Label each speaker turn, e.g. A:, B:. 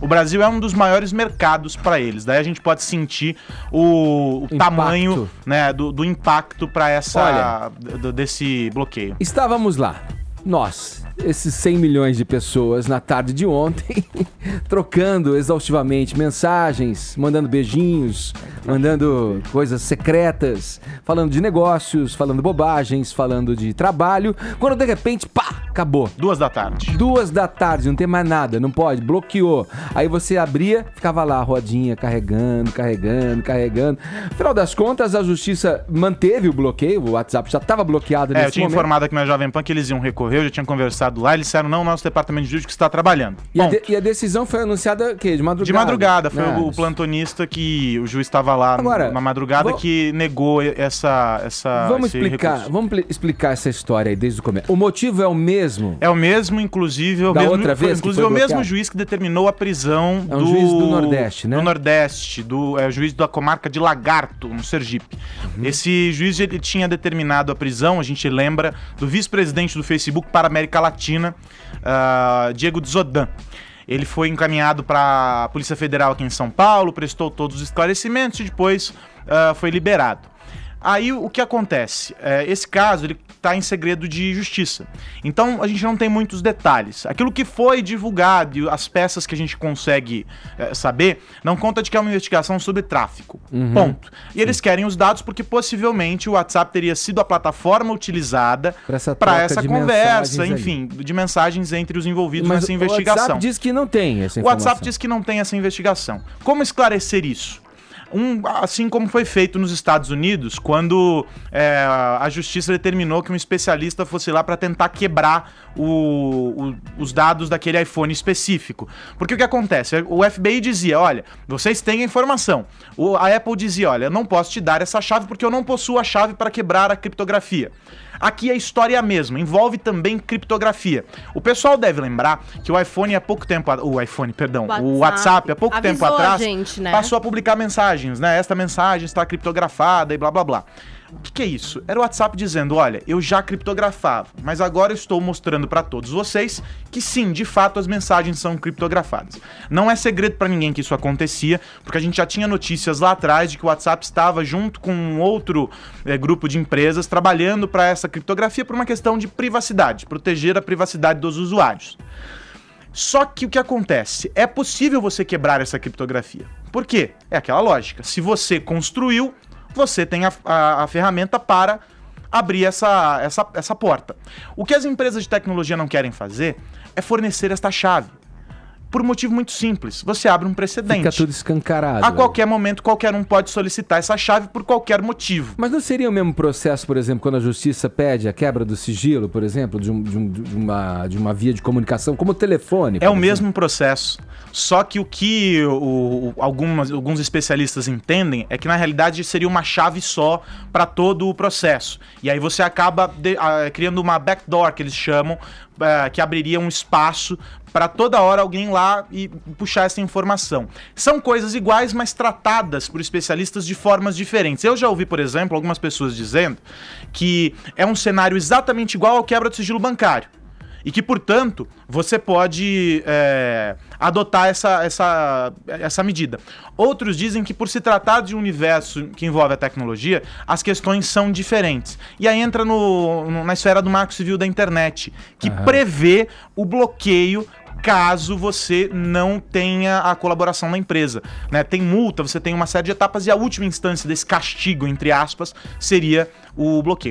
A: O Brasil é um dos maiores mercados para eles. Daí a gente pode sentir o, o tamanho né, do, do impacto para essa Olha, desse
B: bloqueio. Estávamos lá, nós, esses 100 milhões de pessoas na tarde de ontem. trocando exaustivamente mensagens, mandando beijinhos, mandando coisas secretas, falando de negócios, falando bobagens, falando de trabalho. Quando de repente, pá, acabou. Duas da tarde. Duas da tarde, não tem mais nada, não pode, bloqueou. Aí você abria, ficava lá a rodinha carregando, carregando, carregando. Afinal das contas, a justiça manteve o bloqueio, o WhatsApp já estava bloqueado é, nesse É, eu tinha momento. informado
A: aqui na Jovem Pan que eles iam recorrer, eu já tinha conversado lá, eles disseram, não, nosso departamento de jurídico está trabalhando.
B: E Ponto. a, de, e a decisão prisão foi anunciada que De madrugada? De madrugada, foi Nossa. Ah. o
A: plantonista que o juiz estava lá Agora, na madrugada vou... que negou essa. essa vamos explicar recurso.
B: vamos explicar essa história aí desde o começo. O motivo é o mesmo? É o mesmo, inclusive. É o da mesmo, outra vez? Inclusive, é o mesmo juiz
A: que determinou a prisão é um do. juiz do Nordeste, né? Do Nordeste, do, é o juiz da comarca de Lagarto, no Sergipe. Uhum. Esse juiz ele tinha determinado a prisão, a gente lembra, do vice-presidente do Facebook para a América Latina, uh, Diego Zodan. Ele foi encaminhado para a Polícia Federal aqui em São Paulo, prestou todos os esclarecimentos e depois uh, foi liberado. Aí o que acontece? É, esse caso ele está em segredo de justiça. Então a gente não tem muitos detalhes. Aquilo que foi divulgado, as peças que a gente consegue é, saber, não conta de que é uma investigação sobre tráfico. Uhum. Ponto. E Sim. eles querem os dados porque possivelmente o WhatsApp teria sido a plataforma utilizada para essa, essa conversa, enfim, aí. de mensagens entre os envolvidos Mas nessa o investigação. O WhatsApp diz
B: que não tem essa informação. O WhatsApp
A: diz que não tem essa investigação. Como esclarecer isso? um, assim como foi feito nos Estados Unidos, quando é, a justiça determinou que um especialista fosse lá para tentar quebrar o, o, os dados daquele iPhone específico. Porque o que acontece? O FBI dizia: olha, vocês têm a informação. O, a Apple dizia: olha, eu não posso te dar essa chave porque eu não possuo a chave para quebrar a criptografia. Aqui a história é a mesma, envolve também criptografia. O pessoal deve lembrar que o iPhone há pouco tempo, o iPhone, perdão, WhatsApp, o WhatsApp há pouco tempo atrás a gente, né? passou a publicar mensagens, né? Esta mensagem está criptografada e blá blá blá. O que, que, é isso? Era o WhatsApp dizendo: olha, eu já criptografava, mas agora estou mostrando para todos vocês que sim, de fato as mensagens são criptografadas. Não é segredo para ninguém que isso acontecia, porque a gente já tinha notícias lá atrás de que o WhatsApp estava junto com um outro é, grupo de empresas trabalhando para essa criptografia por uma questão de privacidade, proteger a privacidade dos usuários. Só que o que acontece? É possível você quebrar essa criptografia. Por quê? É aquela lógica. Se você construiu, você tem a, a, a ferramenta para abrir essa, essa, essa porta. O que as empresas de tecnologia não querem fazer é fornecer esta chave. Por um motivo muito simples. Você abre um precedente. Fica tudo
B: escancarado.
A: A qualquer momento, qualquer um pode solicitar essa chave por qualquer motivo.
B: Mas não seria o mesmo processo, por exemplo, quando a justiça pede a quebra do sigilo, por exemplo, de, um, de, um, de uma, de uma via de comunicação, como o telefone? É o exemplo. mesmo
A: processo. Só que o que o, o, algumas, alguns especialistas entendem é que, na realidade, seria uma chave só para todo o processo. E aí você acaba de, a, ah, criando uma backdoor, que eles chamam, eh, que abriria um espaço para toda hora alguém lá e puxar essa informação. São coisas iguais, mas tratadas por especialistas de formas diferentes. Eu já ouvi, por exemplo, algumas pessoas dizendo que é um cenário exatamente igual ao quebra do sigilo bancário. E que, portanto, você pode é, adotar essa, essa, essa medida. Outros dizem que, por se tratar de um universo que envolve a tecnologia, as questões são diferentes. E aí entra no, no na esfera do Marco Civil da Internet, que uhum. prevê o bloqueio caso você não tenha a colaboração da empresa. Né? Tem multa, você tem uma série de etapas e a última instância desse castigo, entre aspas, seria o bloqueio.